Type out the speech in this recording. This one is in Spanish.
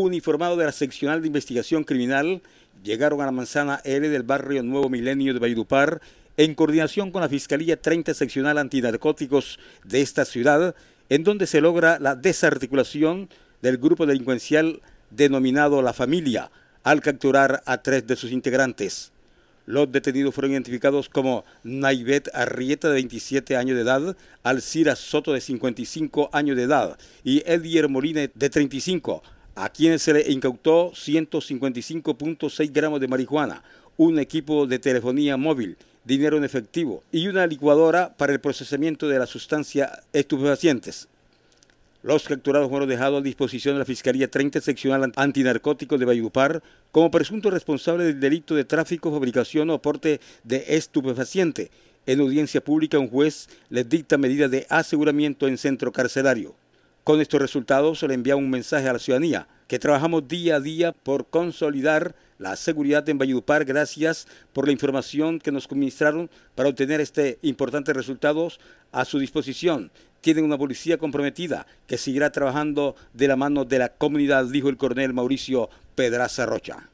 uniformado de la seccional de investigación criminal llegaron a la manzana L del barrio Nuevo Milenio de Valledupar en coordinación con la Fiscalía 30 Seccional Antinarcóticos de esta ciudad, en donde se logra la desarticulación del grupo delincuencial denominado La Familia, al capturar a tres de sus integrantes. Los detenidos fueron identificados como Naivet Arrieta, de 27 años de edad, Alcira Soto, de 55 años de edad, y Edier Molina, de 35 a quienes se le incautó 155.6 gramos de marihuana, un equipo de telefonía móvil, dinero en efectivo y una licuadora para el procesamiento de la sustancia estupefacientes. Los capturados fueron dejados a disposición de la Fiscalía 30 Seccional Antinarcóticos de Valledupar como presunto responsable del delito de tráfico, fabricación o aporte de estupefaciente. En audiencia pública, un juez les dicta medidas de aseguramiento en centro carcelario. Con estos resultados se le envía un mensaje a la ciudadanía que trabajamos día a día por consolidar la seguridad en Valledupar. Gracias por la información que nos suministraron para obtener este importante resultados a su disposición. Tienen una policía comprometida que seguirá trabajando de la mano de la comunidad, dijo el coronel Mauricio Pedraza Rocha.